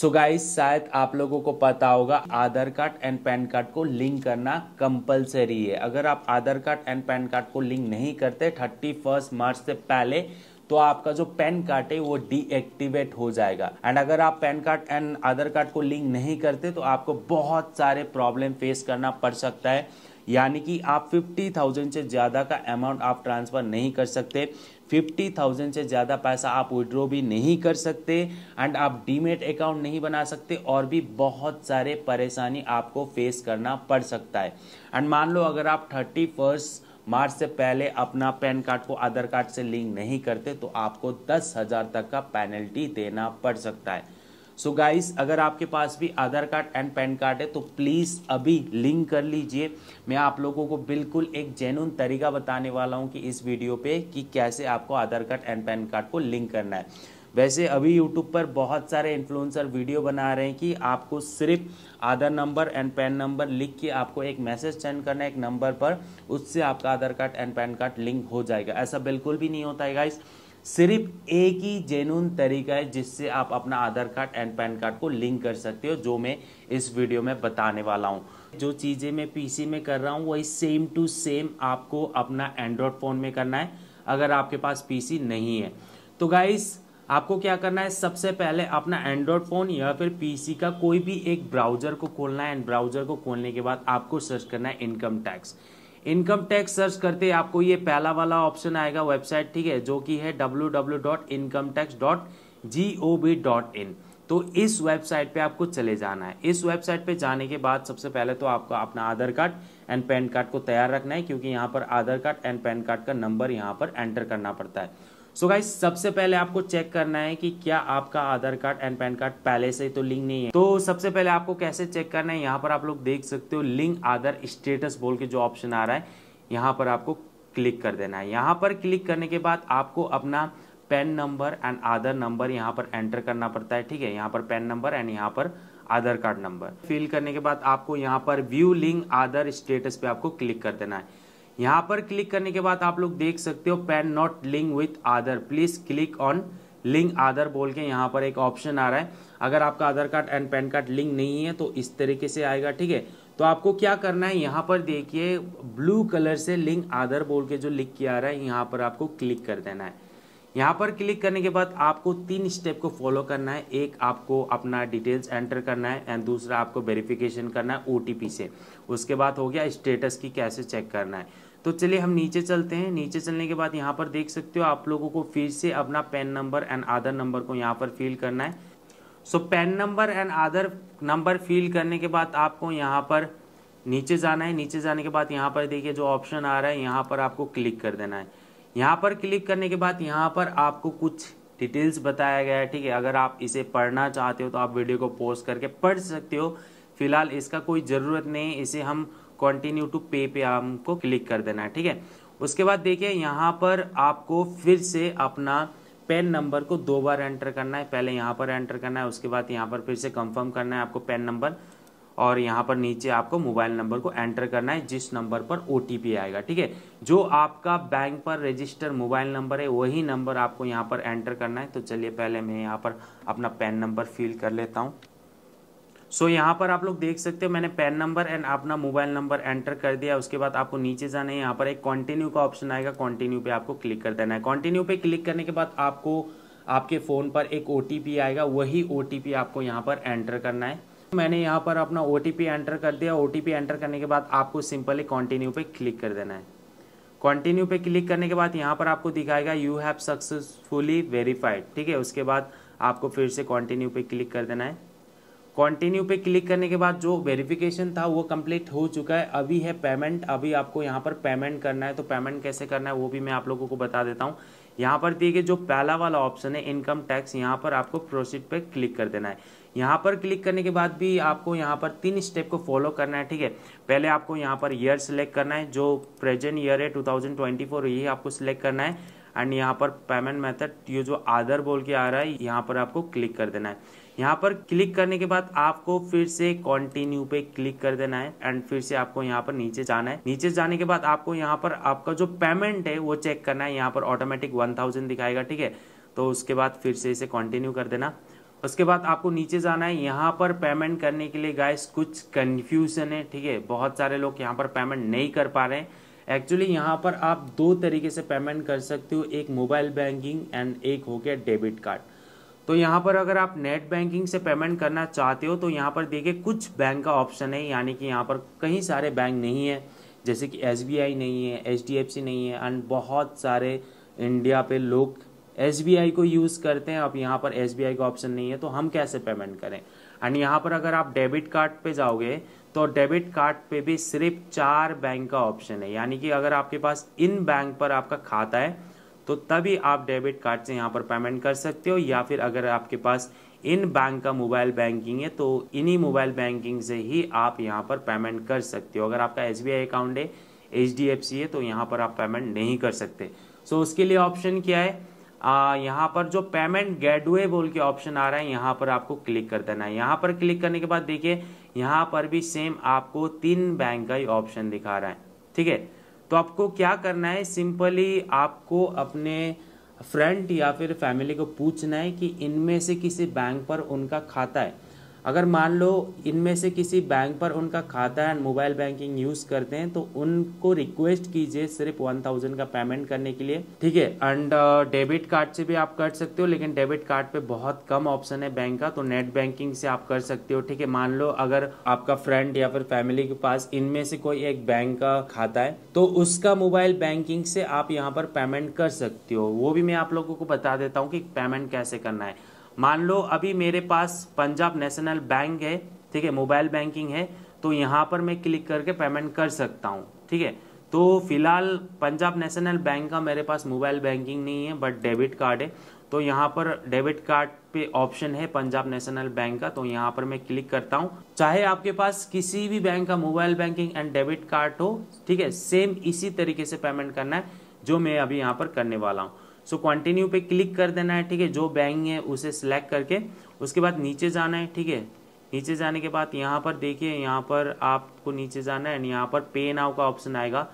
so guys शायद आप लोगों को पता होगा Aadhaar card and PAN card को लिंक करना कंपलसरी है अगर आप Aadhaar card and PAN card को लिंक नहीं करते थर्टी फर्स्ट मार्च से पहले तो आपका जो पैन कार्ड है वो डीएक्टिवेट हो जाएगा एंड अगर आप PAN card and Aadhaar card को लिंक नहीं करते तो आपको बहुत सारे प्रॉब्लम फेस करना पड़ सकता है यानी कि आप 50,000 से ज़्यादा का अमाउंट आप ट्रांसफ़र नहीं कर सकते 50,000 से ज़्यादा पैसा आप विड्रॉ भी नहीं कर सकते एंड आप डीमेट अकाउंट नहीं बना सकते और भी बहुत सारे परेशानी आपको फेस करना पड़ सकता है एंड मान लो अगर आप थर्टी फर्स्ट मार्च से पहले अपना पैन कार्ड को आधार कार्ड से लिंक नहीं करते तो आपको दस हज़ार तक का पेनल्टी देना पड़ सकता है सो so गाइस अगर आपके पास भी Aadhaar card and PAN card है तो प्लीज़ अभी लिंक कर लीजिए मैं आप लोगों को बिल्कुल एक जेनुन तरीका बताने वाला हूँ कि इस वीडियो पे कि कैसे आपको Aadhaar card and PAN card को लिंक करना है वैसे अभी यूट्यूब पर बहुत सारे इन्फ्लुएंसर वीडियो बना रहे हैं कि आपको सिर्फ Aadhaar number and PAN number लिख के आपको एक मैसेज सेंड करना है एक नंबर पर उससे आपका Aadhaar card and PAN card link हो जाएगा ऐसा बिल्कुल भी नहीं होता है गाइज़ सिर्फ एक ही जेनून तरीका है जिससे आप अपना Aadhaar card and PAN card को लिंक कर सकते हो जो मैं इस वीडियो में बताने वाला हूँ जो चीज़ें मैं पीसी में कर रहा हूँ वही सेम टू सेम आपको अपना एंड्रॉयड फ़ोन में करना है अगर आपके पास पीसी नहीं है तो गाइस आपको क्या करना है सबसे पहले अपना एंड्रॉयड फ़ोन या फिर पी का कोई भी एक ब्राउज़र को खोलना है एंड ब्राउज़र को खोलने के बाद आपको सर्च करना है income tax income tax search करते हैं आपको ये पहला वाला ऑप्शन आएगा वेबसाइट ठीक है जो कि है W W dot income tax dot G O V in तो इस वेबसाइट पे आपको चले जाना है इस वेबसाइट पे जाने के बाद सबसे पहले तो आपको अपना Aadhaar card and PAN card को तैयार रखना है क्योंकि यहाँ पर Aadhaar card and PAN card का नंबर यहाँ पर एंटर करना पड़ता है सो so गाइस सबसे पहले आपको चेक करना है कि क्या आपका Aadhaar card and PAN card पहले से तो लिंक नहीं है तो सबसे पहले आपको कैसे चेक करना है यहाँ पर आप लोग देख सकते हो लिंक आधार स्टेटस बोल के जो ऑप्शन आ रहा है यहाँ पर आपको क्लिक कर देना है यहाँ पर क्लिक करने के बाद आपको अपना PAN number and Aadhaar number यहाँ पर एंटर करना पड़ता है ठीक है यहाँ पर पेन नंबर एंड यहाँ पर आधार कार्ड नंबर फिल करने के बाद आपको यहाँ पर व्यू लिंक आधार स्टेटस पे आपको क्लिक कर देना है यहाँ पर क्लिक करने के बाद आप लोग देख सकते हो PAN not link with Aadhaar please click on link Aadhaar बोल के यहाँ पर एक ऑप्शन आ रहा है अगर आपका Aadhaar card and PAN card link नहीं है तो इस तरीके से आएगा ठीक है तो आपको क्या करना है यहाँ पर देखिए ब्लू कलर से लिंक आधार बोल के जो लिख किया आ रहा है यहाँ पर आपको क्लिक कर देना है यहाँ पर क्लिक करने के बाद आपको तीन स्टेप को फॉलो करना है एक आपको अपना डिटेल्स एंटर करना है एंड दूसरा आपको वेरिफिकेशन करना है ओ से उसके बाद हो गया स्टेटस की कैसे चेक करना है तो चलिए हम नीचे चलते हैं नीचे चलने के बाद यहाँ पर देख सकते हो आप लोगों को फिर से अपना PAN number and Aadhaar number को यहाँ पर फिल करना है so PAN number and Aadhaar number fill करने के बाद आपको यहाँ पर नीचे जाना है नीचे जाने के बाद यहाँ पर देखिए जो ऑप्शन आ रहा है यहाँ पर आपको क्लिक कर देना है यहाँ पर क्लिक करने के बाद यहाँ पर आपको कुछ डिटेल्स बताया गया है ठीक है अगर आप इसे पढ़ना चाहते हो तो आप वीडियो को पोस्ट करके पढ़ सकते हो फिलहाल इसका कोई ज़रूरत नहीं है इसे हम कंटिन्यू टू पे पे आपको क्लिक कर देना है ठीक है उसके बाद देखिए यहाँ पर आपको फिर से अपना पेन नंबर को दो बार एंटर करना है पहले यहाँ पर एंटर करना है उसके बाद यहाँ पर फिर से कंफर्म करना है आपको पेन नंबर और यहाँ पर नीचे आपको मोबाइल नंबर को एंटर करना है जिस नंबर पर ओ आएगा ठीक है जो आपका बैंक पर रजिस्टर मोबाइल नंबर है वही नंबर आपको यहाँ पर एंटर करना है तो चलिए पहले मैं यहाँ पर अपना पेन नंबर फिल कर लेता हूँ सो so, यहाँ पर आप लोग देख सकते हो मैंने पैन नंबर एंड अपना मोबाइल नंबर एंटर कर दिया उसके बाद आपको नीचे जाना है यहाँ पर एक कॉन्टिन्यू का ऑप्शन आएगा कॉन्टिन्यू पे आपको क्लिक कर देना है कॉन्टिन्यू पे क्लिक करने के बाद आपको आपके फ़ोन पर एक ओ आएगा वही ओ आपको यहाँ पर एंटर करना है मैंने यहाँ पर अपना ओ एंटर कर दिया ओ एंटर करने के बाद आपको सिंपली कॉन्टिन्यू पर क्लिक कर देना है कॉन्टिन्यू पे क्लिक करने के बाद यहाँ पर आपको दिखाएगा यू हैव सक्सेसफुली वेरीफाइड ठीक है उसके बाद आपको फिर से कॉन्टिन्यू पे क्लिक कर देना है कंटिन्यू पे क्लिक करने के बाद जो वेरिफिकेशन था वो कंप्लीट हो चुका है अभी है पेमेंट अभी आपको यहाँ पर पेमेंट करना है तो पेमेंट कैसे करना है वो भी मैं आप लोगों को बता देता हूँ यहाँ पर दिए गए जो पहला वाला ऑप्शन है इनकम टैक्स यहाँ पर आपको प्रोसीड पे क्लिक कर देना है यहाँ पर क्लिक करने के बाद भी आपको यहाँ पर तीन स्टेप को फॉलो करना है ठीक है पहले आपको यहाँ पर ईयर सिलेक्ट करना है जो प्रेजेंट ईयर है टू ये आपको सिलेक्ट करना है एंड यहाँ पर पेमेंट मेथड ये जो आदर बोल के आ रहा है यहाँ पर आपको क्लिक कर देना है यहाँ पर क्लिक करने के बाद आपको फिर से कंटिन्यू पे क्लिक कर देना है एंड फिर से आपको यहाँ पर नीचे जाना है नीचे जाने के बाद आपको यहाँ पर आपका जो पेमेंट है वो चेक करना है यहाँ पर ऑटोमेटिक वन थाउजेंड दिखाएगा ठीक है तो उसके बाद फिर से इसे कंटिन्यू कर देना उसके बाद आपको नीचे जाना है यहाँ पर पेमेंट करने के लिए गाइस कुछ कन्फ्यूजन है ठीक है बहुत सारे लोग यहाँ पर पेमेंट नहीं कर पा रहे हैं एक्चुअली यहाँ पर आप दो तरीके से पेमेंट कर सकते हो एक मोबाइल बैंकिंग एंड एक हो गया डेबिट कार्ड तो यहाँ पर अगर आप नेट बैंकिंग से पेमेंट करना चाहते हो तो यहाँ पर देखिए कुछ बैंक का ऑप्शन है यानी कि यहाँ पर कहीं सारे बैंक नहीं है जैसे कि एस नहीं है एच नहीं है एंड बहुत सारे इंडिया पे लोग एस को यूज़ करते हैं अब यहाँ पर एस का ऑप्शन नहीं है तो हम कैसे पेमेंट करें एंड यहाँ पर अगर आप डेबिट कार्ड पे जाओगे तो डेबिट कार्ड पे भी सिर्फ चार बैंक का ऑप्शन है यानी कि अगर आपके पास इन बैंक पर आपका खाता है तो तभी आप डेबिट कार्ड से यहाँ पर पेमेंट कर सकते हो या फिर अगर आपके पास इन बैंक का मोबाइल बैंकिंग है तो इन्हीं मोबाइल बैंकिंग से ही आप यहाँ पर पेमेंट कर सकते हो अगर आपका एस अकाउंट है एच है तो यहाँ पर आप पेमेंट नहीं कर सकते सो so, उसके लिए ऑप्शन क्या है आ, यहाँ पर जो पेमेंट गेटवे बोल के ऑप्शन आ रहा है यहाँ पर आपको क्लिक कर देना है यहाँ पर क्लिक करने के बाद देखिए यहाँ पर भी सेम आपको तीन बैंक का ही ऑप्शन दिखा रहा है ठीक है तो आपको क्या करना है सिंपली आपको अपने फ्रेंड या फिर फैमिली को पूछना है कि इनमें से किसी बैंक पर उनका खाता है अगर मान लो इनमें से किसी बैंक पर उनका खाता है मोबाइल बैंकिंग यूज़ करते हैं तो उनको रिक्वेस्ट कीजिए सिर्फ वन थाउजेंड का पेमेंट करने के लिए ठीक है एंड डेबिट कार्ड से भी आप कर सकते हो लेकिन डेबिट कार्ड पे बहुत कम ऑप्शन है बैंक का तो नेट बैंकिंग से आप कर सकते हो ठीक है मान लो अगर आपका फ्रेंड या फिर फैमिली के पास इनमें से कोई एक बैंक का खाता है तो उसका मोबाइल बैंकिंग से आप यहाँ पर पेमेंट कर सकते हो वो भी मैं आप लोगों को बता देता हूँ कि पेमेंट कैसे करना है मान लो अभी मेरे पास पंजाब नेशनल बैंक है ठीक है मोबाइल बैंकिंग है तो यहाँ पर मैं क्लिक करके पेमेंट कर सकता हूँ ठीक है तो फिलहाल पंजाब नेशनल बैंक का मेरे पास मोबाइल बैंकिंग नहीं है बट डेबिट कार्ड है तो यहाँ पर डेबिट कार्ड पे ऑप्शन है पंजाब नेशनल बैंक का तो यहाँ पर मैं क्लिक करता हूँ चाहे आपके पास किसी भी बैंक का mobile banking and debit card हो ठीक है सेम इसी तरीके से पेमेंट करना है जो मैं अभी यहाँ पर करने वाला हूँ सो कंटिन्यू पे क्लिक कर देना है ठीक है जो बैंक है उसे सिलेक्ट करके उसके बाद नीचे जाना है ठीक है नीचे जाने के बाद यहाँ पर देखिए यहाँ पर आपको नीचे जाना है एंड यहाँ पर पे नाउ का ऑप्शन आएगा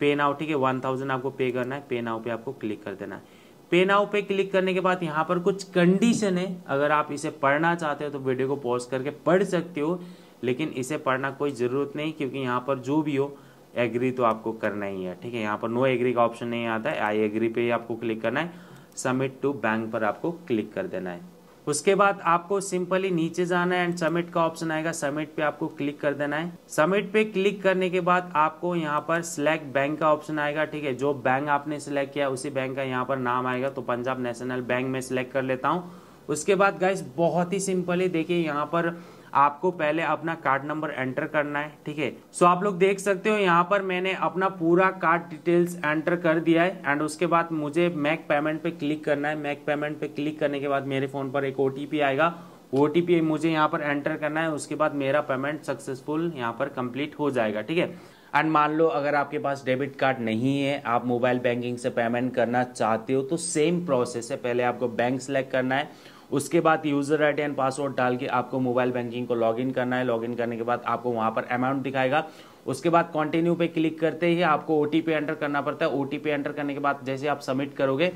पे नाउ ठीक है वन थाउजेंड आपको पे करना है पे नाउ पे आपको क्लिक कर देना है पे नाउ पे क्लिक करने के बाद यहाँ पर कुछ कंडीशन है अगर आप इसे पढ़ना चाहते हो तो वीडियो को पॉज करके पढ़ सकते हो लेकिन इसे पढ़ना कोई ज़रूरत नहीं क्योंकि यहाँ पर जो भी हो एग्री तो आपको करना ही है ठीक है यहाँ पर नो एग्री का ऑप्शन नहीं आता है आई एग्री पे आपको क्लिक करना है सबमिट टू बैंक पर आपको क्लिक कर देना है उसके बाद आपको सिंपली नीचे जाना है एंड सबमिट का ऑप्शन आएगा सबमिट पे आपको क्लिक कर देना है सबमिट पे क्लिक करने के बाद आपको यहाँ पर सिलेक्ट बैंक का ऑप्शन आएगा ठीक है जो बैंक आपने सिलेक्ट किया उसी बैंक का यहाँ पर नाम आएगा तो पंजाब नेशनल बैंक में सिलेक्ट कर लेता हूँ उसके बाद गाइस बहुत ही सिंपली देखिए यहाँ पर आपको पहले अपना कार्ड नंबर एंटर करना है ठीक है सो आप लोग देख सकते हो यहाँ पर मैंने अपना पूरा कार्ड डिटेल्स एंटर कर दिया है एंड उसके बाद मुझे मैक पेमेंट पे क्लिक करना है मैक पेमेंट पे क्लिक करने के बाद मेरे फ़ोन पर एक ओ आएगा ओ मुझे यहाँ पर एंटर करना है उसके बाद मेरा पेमेंट सक्सेसफुल यहाँ पर कंप्लीट हो जाएगा ठीक है एंड मान लो अगर आपके पास डेबिट कार्ड नहीं है आप मोबाइल बैंकिंग से पेमेंट करना चाहते हो तो सेम प्रोसेस है पहले आपको बैंक सेलेक्ट करना है उसके बाद यूजर आई एंड पासवर्ड डाल के आपको मोबाइल बैंकिंग को लॉगिन करना है लॉगिन करने के बाद आपको वहां पर अमाउंट दिखाएगा उसके बाद कंटिन्यू पे क्लिक करते ही आपको ओ एंटर करना पड़ता है ओ एंटर करने के बाद जैसे आप सबमिट करोगे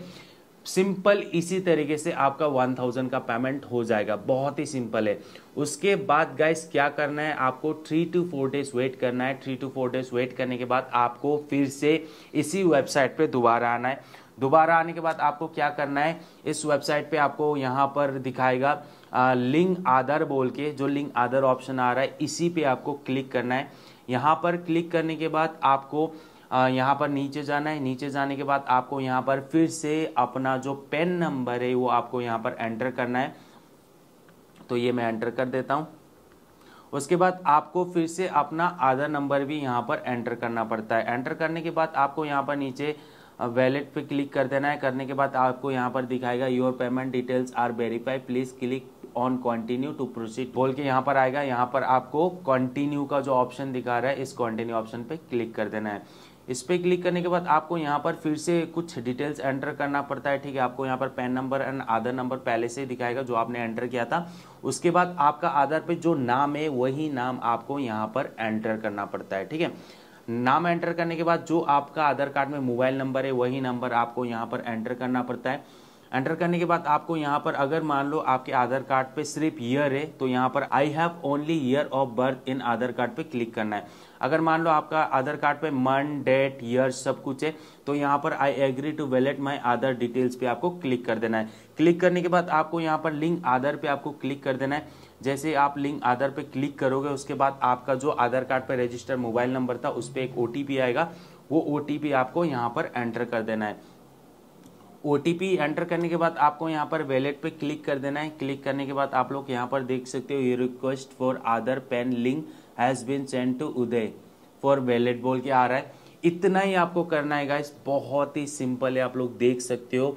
सिंपल इसी तरीके से आपका वन थाउजेंड का पेमेंट हो जाएगा बहुत ही सिंपल है उसके बाद गाइस क्या करना है आपको three to four days wait करना है three to four days wait करने के बाद आपको फिर से इसी वेबसाइट पे दोबारा आना है दोबारा आने के बाद आपको क्या करना है इस वेबसाइट पे आपको यहाँ पर दिखाएगा लिंक आधार बोल के जो लिंक आधार ऑप्शन आ रहा है इसी पे आपको क्लिक करना है यहाँ पर क्लिक करने के बाद आपको यहाँ पर नीचे जाना है नीचे जाने के बाद आपको यहाँ पर फिर से अपना जो पेन नंबर है वो आपको यहाँ पर एंटर करना है तो ये मैं एंटर कर देता हूँ उसके बाद आपको फिर से अपना आधार नंबर भी यहाँ पर एंटर करना पड़ता है एंटर करने के बाद आपको यहाँ पर नीचे वैलेट पे क्लिक कर देना है करने के बाद आपको यहाँ पर दिखाएगा your payment details are verify please click on continue to proceed बोल के यहाँ पर आएगा यहाँ पर आपको कंटिन्यू का जो ऑप्शन दिखा रहा है इस कंटिन्यू ऑप्शन पे क्लिक कर देना है इस पर क्लिक करने के बाद आपको यहाँ पर फिर से कुछ डिटेल्स एंटर करना पड़ता है ठीक है आपको यहाँ पर PAN number and Aadhaar number पहले से दिखाएगा जो आपने एंटर किया था उसके बाद आपका आधार पे जो नाम है वही नाम आपको यहाँ पर एंटर करना पड़ता है ठीक है नाम एंटर करने के बाद जो आपका आधार कार्ड में मोबाइल नंबर है वही नंबर आपको यहाँ पर एंटर करना पड़ता है एंटर करने के बाद आपको यहाँ पर अगर मान लो आपके आधार कार्ड पे सिर्फ ईयर है तो यहाँ पर I have only year of birth in Aadhaar card पे क्लिक करना है अगर मान लो आपका आधार कार्ड पे मन डेट ईयर सब कुछ है तो यहाँ पर I agree to validate my Aadhaar details पे आपको क्लिक कर देना है क्लिक करने के बाद आपको यहाँ पर लिंक आधार पे आपको क्लिक कर देना है जैसे आप लिंक आधार पर क्लिक करोगे उसके बाद आपका जो आधार कार्ड पर रजिस्टर मोबाइल नंबर था उस पर एक ओ आएगा वो ओ आपको यहाँ पर एंटर कर देना है ओ एंटर करने के बाद आपको यहाँ पर वैलेट पे क्लिक कर देना है क्लिक करने के बाद आप लोग यहाँ पर देख सकते हो ये request for Aadhaar PAN link has been send to UIDAI for validate बोल के आ रहा है इतना ही आपको करना है गाइस बहुत ही सिंपल है आप लोग देख सकते हो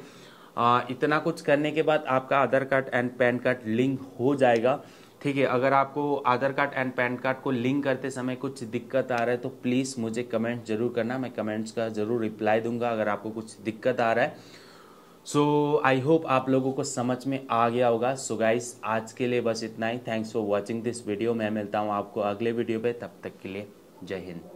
आ, इतना कुछ करने के बाद आपका Aadhaar card and PAN card link हो जाएगा ठीक है अगर आपको Aadhaar card and PAN card को लिंक करते समय कुछ दिक्कत आ रहा है तो प्लीज़ मुझे कमेंट जरूर करना मैं कमेंट्स का ज़रूर रिप्लाई दूंगा अगर आपको कुछ दिक्कत आ रहा है सो आई होप आप लोगों को समझ में आ गया होगा सो so गाइस आज के लिए बस इतना ही thanks for watching this video मैं मिलता हूँ आपको अगले वीडियो पे तब तक के लिए जय हिंद